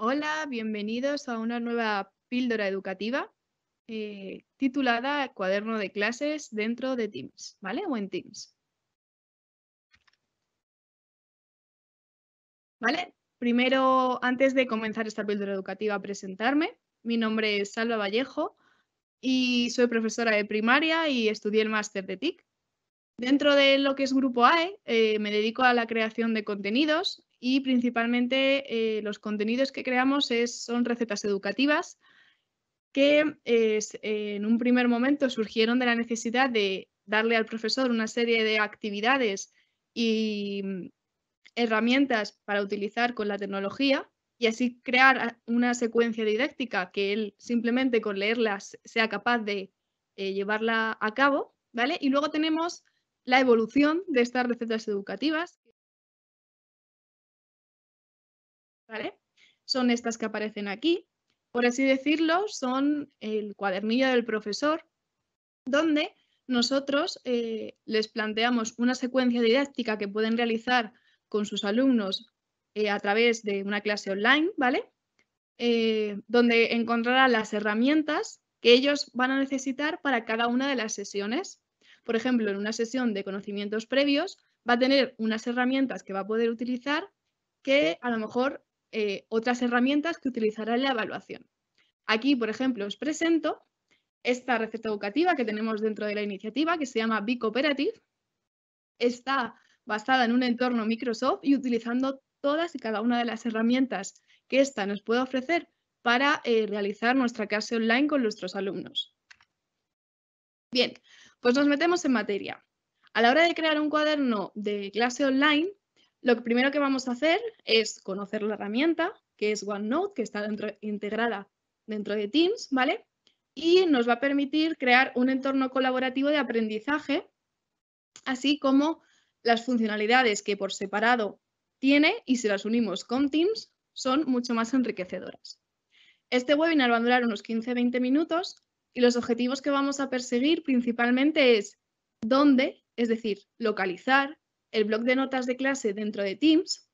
Hola, bienvenidos a una nueva píldora educativa eh, titulada Cuaderno de clases dentro de Teams, ¿vale? O en Teams. ¿Vale? Primero, antes de comenzar esta píldora educativa, presentarme. Mi nombre es Salva Vallejo y soy profesora de primaria y estudié el máster de TIC. Dentro de lo que es Grupo AE, eh, me dedico a la creación de contenidos, y principalmente eh, los contenidos que creamos son recetas educativas que eh, en un primer momento surgieron de la necesidad de darle al profesor una serie de actividades y mm, herramientas para utilizar con la tecnología y así crear una secuencia didáctica que él simplemente con leerlas sea capaz de eh, llevarla a cabo, ¿vale? Y luego tenemos la evolución de estas recetas educativas, Son estas que aparecen aquí. Por así decirlo, son el cuadernillo del profesor, donde nosotros eh, les planteamos una secuencia didáctica que pueden realizar con sus alumnos eh, a través de una clase online, ¿vale? Eh, donde encontrará las herramientas que ellos van a necesitar para cada una de las sesiones. Por ejemplo, en una sesión de conocimientos previos va a tener unas herramientas que va a poder utilizar que a lo mejor eh, otras herramientas que utilizará la evaluación. Aquí, por ejemplo, os presento esta receta educativa que tenemos dentro de la iniciativa, que se llama B Cooperative. Está basada en un entorno Microsoft y utilizando todas y cada una de las herramientas que ésta nos puede ofrecer para eh, realizar nuestra clase online con nuestros alumnos. Bien, pues nos metemos en materia. A la hora de crear un cuaderno de clase online, lo primero que vamos a hacer es conocer la herramienta, que es OneNote, que está integrada dentro de Teams, ¿vale? Y nos va a permitir crear un entorno colaborativo de aprendizaje, así como las funcionalidades que por separado tiene y si las unimos con Teams son mucho más enriquecedoras. Este webinar va a durar unos 15-20 minutos y los objetivos que vamos a perseguir principalmente es dónde, es decir, localizar, el blog de notas de clase dentro de Teams,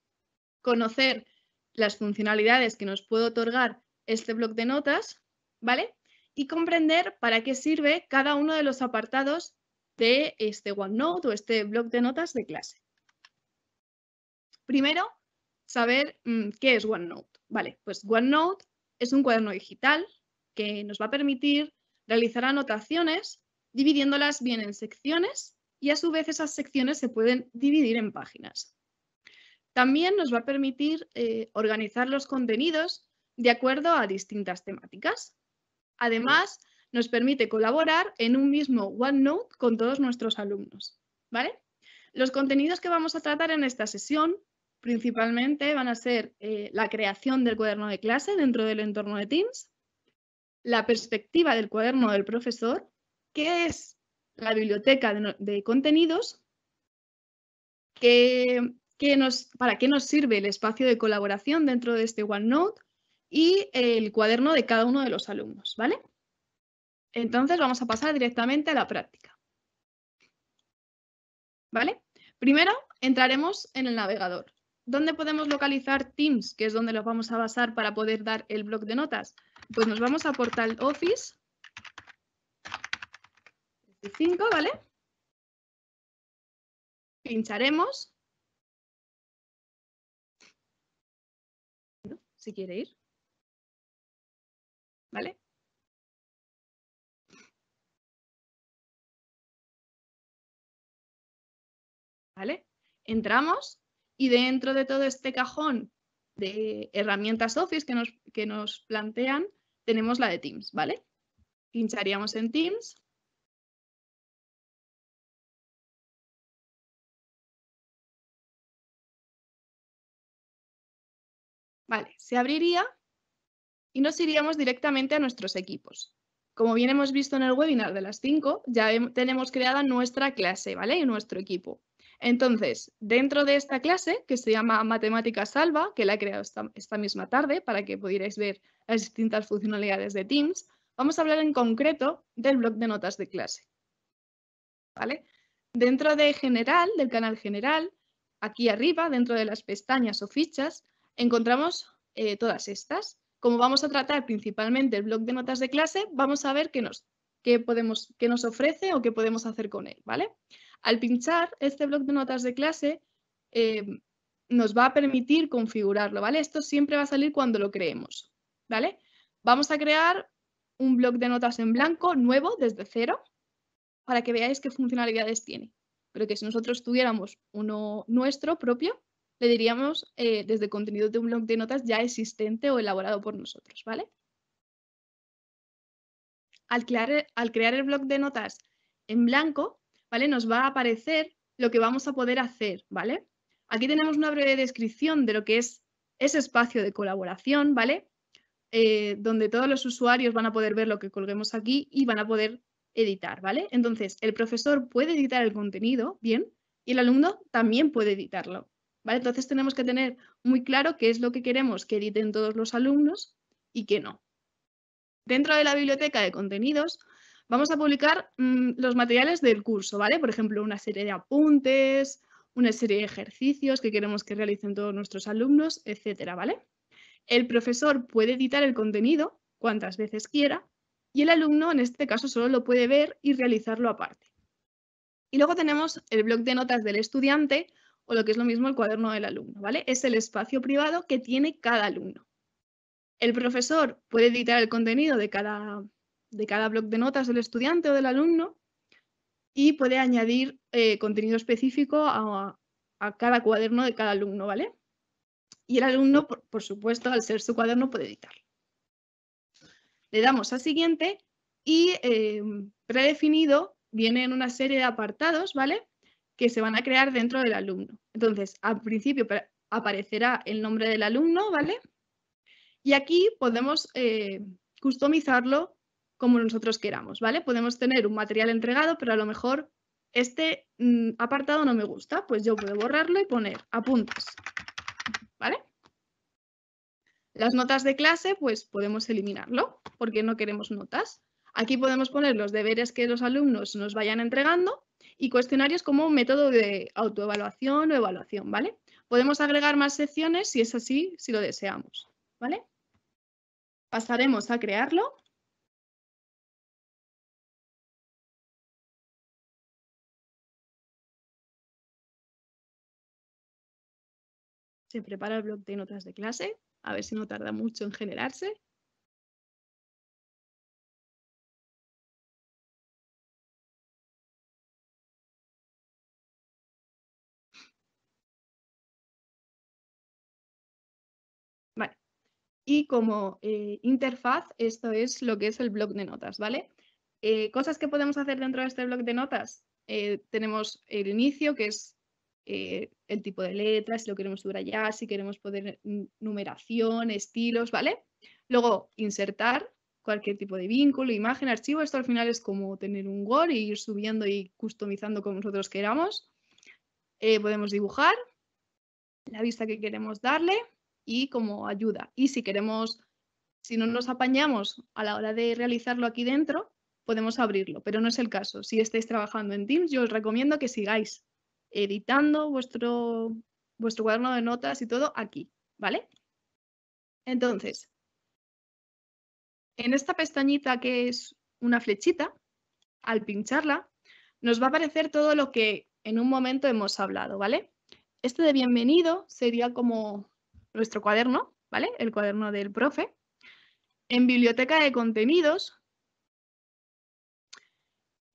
conocer las funcionalidades que nos puede otorgar este blog de notas, ¿vale? Y comprender para qué sirve cada uno de los apartados de este OneNote o este blog de notas de clase. Primero, saber mm, qué es OneNote. Vale, pues OneNote es un cuaderno digital que nos va a permitir realizar anotaciones dividiéndolas bien en secciones y a su vez esas secciones se pueden dividir en páginas. También nos va a permitir eh, organizar los contenidos de acuerdo a distintas temáticas. Además, nos permite colaborar en un mismo OneNote con todos nuestros alumnos. ¿vale? Los contenidos que vamos a tratar en esta sesión principalmente van a ser eh, la creación del cuaderno de clase dentro del entorno de Teams, la perspectiva del cuaderno del profesor, que es la biblioteca de, contenidos. Que, nos, ¿Para qué nos sirve el espacio de colaboración dentro de este OneNote? Y el cuaderno de cada uno de los alumnos, ¿vale? Entonces vamos a pasar directamente a la práctica. ¿Vale? Primero entraremos en el navegador. ¿Dónde podemos localizar Teams, que es donde los vamos a basar para poder dar el blog de notas? Pues nos vamos a Portal Office ¿vale? Pincharemos. Si quiere ir. ¿Vale? ¿Vale? Entramos y dentro de todo este cajón de herramientas Office que nos, que nos plantean, tenemos la de Teams, ¿vale? Pincharíamos en Teams. se abriría y nos iríamos directamente a nuestros equipos. Como bien hemos visto en el webinar de las 5, ya tenemos creada nuestra clase, ¿vale? Y nuestro equipo. Entonces, dentro de esta clase, que se llama Matemática Salva, que la he creado esta, misma tarde para que pudierais ver las distintas funcionalidades de Teams, vamos a hablar en concreto del blog de notas de clase. ¿Vale? Dentro de General, del canal General, aquí arriba, dentro de las pestañas o fichas, encontramos eh, todas estas. Como vamos a tratar principalmente el blog de notas de clase, vamos a ver qué nos, podemos, nos ofrece o qué podemos hacer con él. ¿vale? Al pinchar este blog de notas de clase, eh, nos va a permitir configurarlo. ¿vale? Esto siempre va a salir cuando lo creemos. ¿vale? Vamos a crear un blog de notas en blanco nuevo desde cero para que veáis qué funcionalidades tiene. Pero que si nosotros tuviéramos uno nuestro propio, le diríamos eh, desde contenido de un blog de notas ya existente o elaborado por nosotros, ¿vale? E, al crear, el blog de notas en blanco, ¿vale? Nos va a aparecer lo que vamos a poder hacer, ¿vale? Aquí tenemos una breve descripción de lo que es ese espacio de colaboración, ¿vale? Eh, donde todos los usuarios van a poder ver lo que colguemos aquí y van a poder editar, ¿vale? Entonces, el profesor puede editar el contenido, bien, y el alumno también puede editarlo. Entonces tenemos que tener muy claro qué es lo que queremos que editen todos los alumnos y qué no. Dentro de la biblioteca de contenidos vamos a publicar mm, los materiales del curso, ¿vale? Por ejemplo, una serie de apuntes, una serie de ejercicios que queremos que realicen todos nuestros alumnos, etcétera, El profesor puede editar el contenido cuantas veces quiera y el alumno en este caso solo lo puede ver y realizarlo aparte. Y luego tenemos el blog de notas del estudiante, o lo que es lo mismo el cuaderno del alumno, ¿vale? Es el espacio privado que tiene cada alumno. El profesor puede editar el contenido de cada, de cada bloc de notas del estudiante o del alumno y puede añadir eh, contenido específico a, cada cuaderno de cada alumno, ¿vale? Y el alumno, por, supuesto, al ser su cuaderno, puede editarlo. Le damos a siguiente y eh, predefinido viene en una serie de apartados, ¿vale? que se van a crear dentro del alumno. Entonces, al principio aparecerá el nombre del alumno, ¿vale? Y aquí podemos eh, customizarlo como nosotros queramos, ¿vale? Podemos tener un material entregado, pero a lo mejor este mm, apartado no me gusta, pues yo puedo borrarlo y poner apuntes, ¿vale? Las notas de clase, pues podemos eliminarlo, porque no queremos notas. Aquí podemos poner los deberes que los alumnos nos vayan entregando y cuestionarios como un método de autoevaluación o evaluación, ¿vale? Podemos agregar más secciones si es así, si lo deseamos, ¿vale? Pasaremos a crearlo. Se prepara el blog de notas de clase, a ver si no tarda mucho en generarse. Y como eh, interfaz, esto es lo que es el blog de notas, ¿vale? Eh, cosas que podemos hacer dentro de este blog de notas. Eh, tenemos el inicio, que es el tipo de letra, si lo queremos subrayar, si queremos poder numeración, estilos, ¿vale? Luego, insertar cualquier tipo de vínculo, imagen, archivo. Esto al final es como tener un Word e ir subiendo y customizando como nosotros queramos. podemos dibujar la vista que queremos darle y como ayuda. Y si queremos, si no nos apañamos a la hora de realizarlo aquí dentro, podemos abrirlo, pero no es el caso. Si estáis trabajando en Teams, yo os recomiendo que sigáis editando vuestro, vuestro cuaderno de notas y todo aquí, ¿vale? Entonces, en esta pestañita que es una flechita, al pincharla, nos va a aparecer todo lo que en un momento hemos hablado, ¿vale? Este de bienvenido sería como nuestro cuaderno, ¿vale? El cuaderno del profe. En biblioteca de contenidos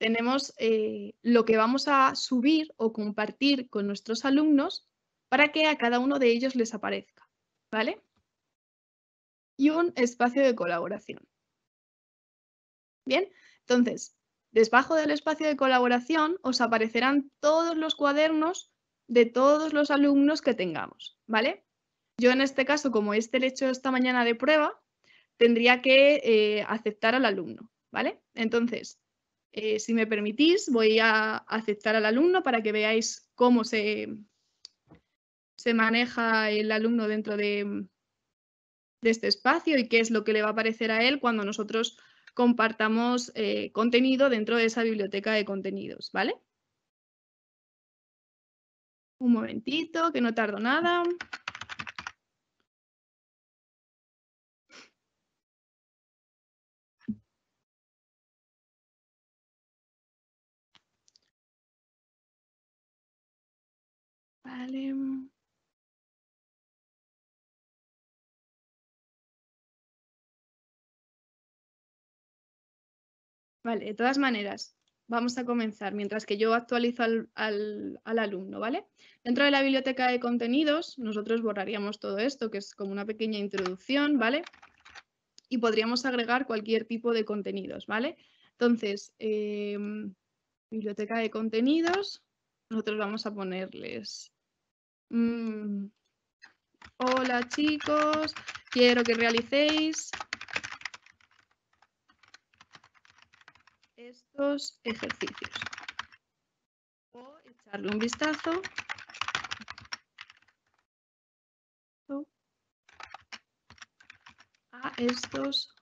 tenemos eh, lo que vamos a subir o compartir con nuestros alumnos para que a cada uno de ellos les aparezca, ¿vale? Y un espacio de colaboración. Bien, entonces, debajo del espacio de colaboración os aparecerán todos los cuadernos de todos los alumnos que tengamos, ¿vale? Yo en este caso, como este le he hecho esta mañana de prueba, tendría que eh, aceptar al alumno, ¿vale? Entonces, eh, si me permitís, voy a aceptar al alumno para que veáis cómo se, se maneja el alumno dentro de, este espacio y qué es lo que le va a aparecer a él cuando nosotros compartamos eh, contenido dentro de esa biblioteca de contenidos, ¿vale? Un momentito, que no tardo nada. Vale. de todas maneras, vamos a comenzar mientras que yo actualizo al, alumno, ¿vale? Dentro de la biblioteca de contenidos, nosotros borraríamos todo esto, que es como una pequeña introducción, ¿vale? Y podríamos agregar cualquier tipo de contenidos, ¿vale? Entonces, em, biblioteca de contenidos, nosotros vamos a ponerles Mm. Hola chicos, quiero que realicéis estos ejercicios. O echarle un vistazo. a estos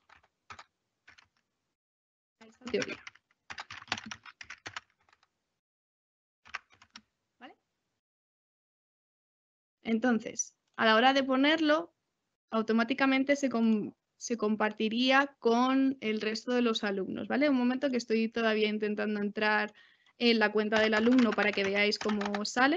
a esta teoría. Entonces, a la hora de ponerlo, automáticamente se, se compartiría con el resto de los alumnos, ¿vale? Un momento que estoy todavía intentando entrar en la cuenta del alumno para que veáis cómo sale.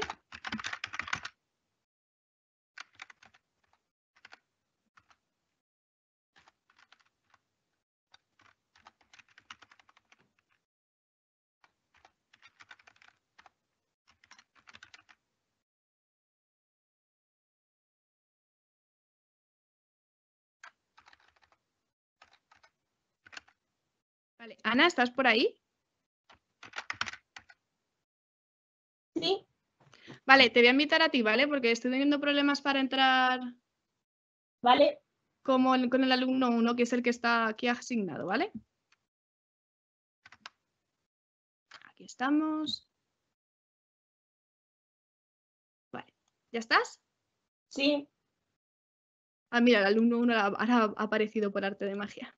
Ana, ¿estás por ahí? Sí. Vale, te voy a invitar a ti, ¿vale? Porque estoy teniendo problemas para entrar. Vale. Como con el alumno 1, que es el que está aquí asignado, ¿vale? Aquí estamos. Vale, ¿ya estás? Sí. Ah, mira, el alumno 1 ahora ha aparecido por arte de magia.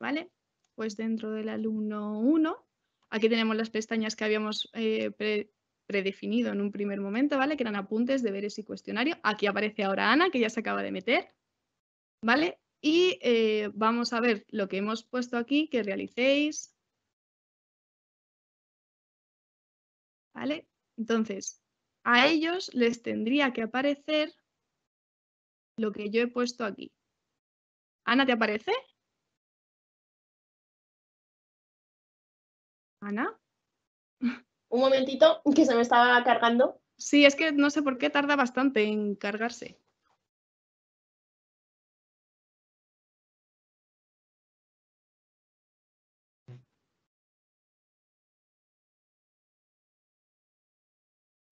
¿vale? Pues dentro del alumno 1, aquí tenemos las pestañas que habíamos eh, predefinido en un primer momento, ¿vale? Que eran apuntes, deberes y cuestionario. Aquí aparece ahora Ana, que ya se acaba de meter, ¿vale? Y eh, vamos a ver lo que hemos puesto aquí, que realicéis. ¿Vale? Entonces, a ellos les tendría que aparecer lo que yo he puesto aquí. Ana, ¿te aparece? Ana. Un momentito, que se me estaba cargando. Sí, es que no sé por qué tarda bastante en cargarse.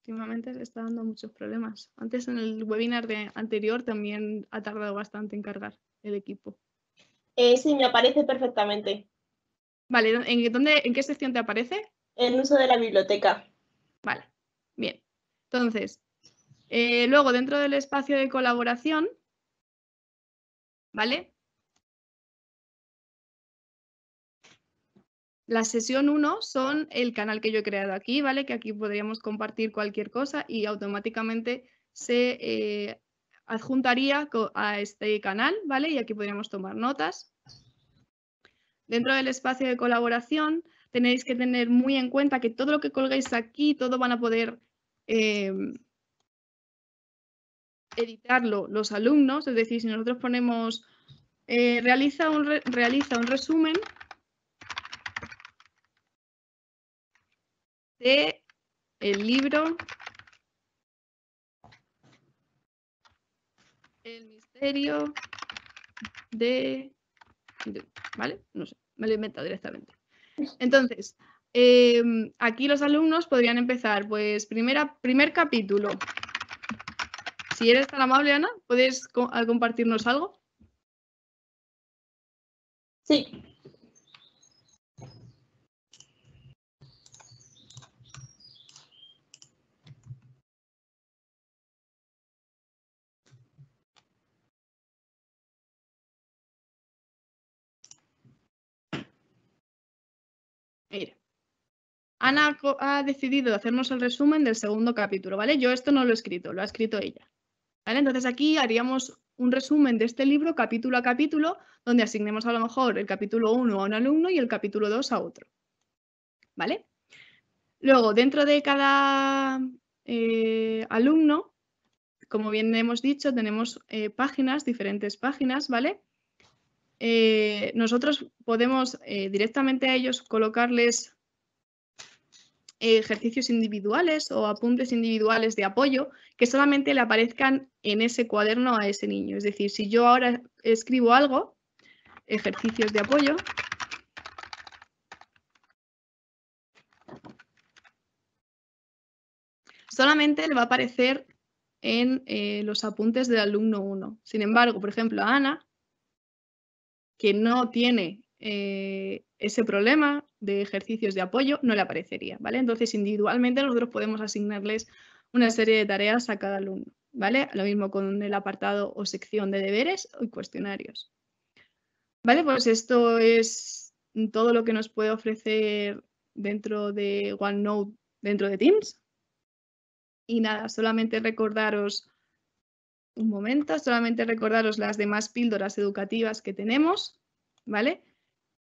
Últimamente le está dando muchos problemas. Antes en el webinar de anterior también ha tardado bastante en cargar el equipo. Eh, sí, me aparece perfectamente. Vale, ¿en, dónde, ¿en qué sección te aparece? En uso de la biblioteca. Vale, bien. Entonces, eh, luego dentro del espacio de colaboración, ¿vale? La sesión 1 son el canal que yo he creado aquí, ¿vale? Que aquí podríamos compartir cualquier cosa y automáticamente se eh, adjuntaría a este canal, ¿vale? Y aquí podríamos tomar notas. Dentro del espacio de colaboración tenéis que tener muy en cuenta que todo lo que colgáis aquí, todo van a poder eh, editarlo los alumnos. Es decir, si nosotros ponemos eh, realiza, un realiza un resumen de el libro El misterio de ¿vale? No sé, me lo he inventado directamente. Entonces, em, aquí los alumnos podrían empezar, pues, primera, primer capítulo. Si eres tan amable, Ana, ¿puedes compartirnos algo? Sí. Ana ha decidido hacernos el resumen del segundo capítulo, ¿vale? Yo esto no lo he escrito, lo ha escrito ella. ¿Vale? Entonces aquí haríamos un resumen de este libro capítulo a capítulo, donde asignemos a lo mejor el capítulo 1 a un alumno y el capítulo 2 a otro. ¿Vale? Luego, dentro de cada eh, alumno, como bien hemos dicho, tenemos eh, páginas, diferentes páginas, ¿vale? Eh, nosotros podemos eh, directamente a ellos colocarles ejercicios individuales o apuntes individuales de apoyo que solamente le aparezcan en ese cuaderno a ese niño. Es decir, si yo ahora escribo algo, ejercicios de apoyo, solamente le va a aparecer en eh, los apuntes del alumno 1. Sin embargo, por ejemplo, a Ana que no tiene eh, ese problema de ejercicios de apoyo, no le aparecería, ¿vale? Entonces, individualmente nosotros podemos asignarles una serie de tareas a cada alumno, ¿vale? Lo mismo con el apartado o sección de deberes y cuestionarios. Vale, pues esto es todo lo que nos puede ofrecer dentro de OneNote, dentro de Teams. Y nada, solamente recordaros un momento, solamente recordaros las demás píldoras educativas que tenemos, ¿vale?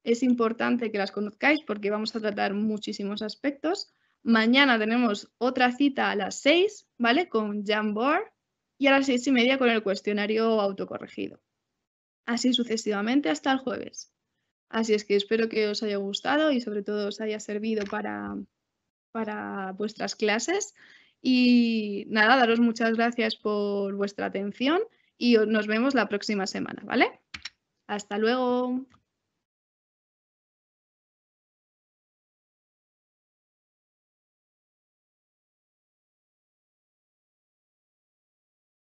Es importante que las conozcáis porque vamos a tratar muchísimos aspectos. Mañana tenemos otra cita a las 6, ¿vale? Con Jamboard y a las seis y media con el cuestionario autocorregido. Así sucesivamente hasta el jueves. Así es que espero que os haya gustado y sobre todo os haya servido para, para vuestras clases. Y nada, daros muchas gracias por vuestra atención y nos vemos la próxima semana, ¿vale? Hasta luego.